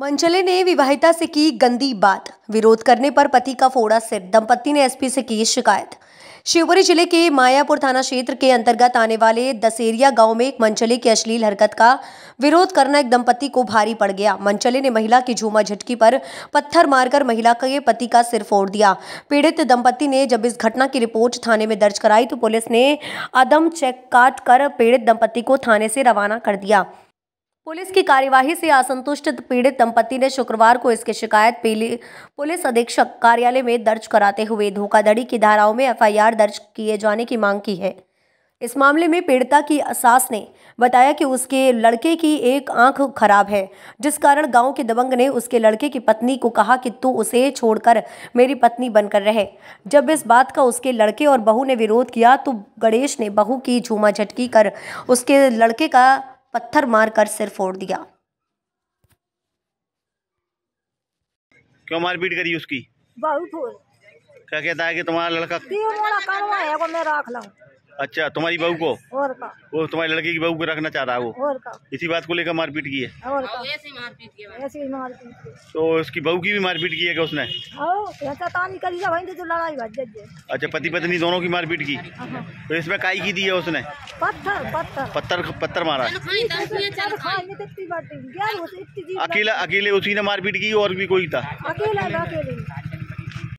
मंचले ने विवाहिता से की गंदी बात विरोध करने पर पति का फोड़ा सिर दंपति ने एसपी से की शिकायत शिवपुरी जिले के मायापुर थाना क्षेत्र के अंतर्गत आने वाले दसेरिया गांव में एक मंचले की अश्लील हरकत का विरोध करना एक दंपति को भारी पड़ गया मंचले ने महिला की झूमा झटकी पर पत्थर मारकर महिला के पति का सिर फोड़ दिया पीड़ित दंपति ने जब इस घटना की रिपोर्ट थाने में दर्ज कराई तो पुलिस ने अदम चेक काट कर पीड़ित दंपति को थाने से रवाना कर दिया पुलिस की कार्यवाही से असंतुष्ट पीड़ित दंपति ने शुक्रवार को इसकी शिकायत पुलिस अधीक्षक कार्यालय में दर्ज कराते हुए धोखाधड़ी की धाराओं में एफआईआर दर्ज किए जाने की मांग की है इस मामले में पीड़िता की सास ने बताया कि उसके लड़के की एक आंख खराब है जिस कारण गांव के दबंग ने उसके लड़के की पत्नी को कहा कि तू उसे छोड़कर मेरी पत्नी बनकर रहे जब इस बात का उसके लड़के और बहू ने विरोध किया तो गणेश ने बहू की झूमा झटकी कर उसके लड़के का पत्थर मारकर सिर फोड़ दिया क्यों मारपीट करी उसकी बहुत क्या कहता है कि तुम्हारा लड़का अच्छा तुम्हारी बहू को और का वो तुम्हारी लड़की की बहू को रखना चाह रहा है वो और का इसी बात को लेकर मारपीट की है और का ऐसे मारपीट की ऐसे ही मारपीट की तो उसकी बहू की भी मारपीट की है क्या उसने तानी तो करी भाई जो तो लड़ाई अच्छा पति पत्नी दोनों की मारपीट की हाँ। तो इसमें काई की दी है उसने पत्थर पत्थर पत्थर पत्थर मारा अकेला अकेले उसी ने मारपीट की और भी कोई था अकेला अकेले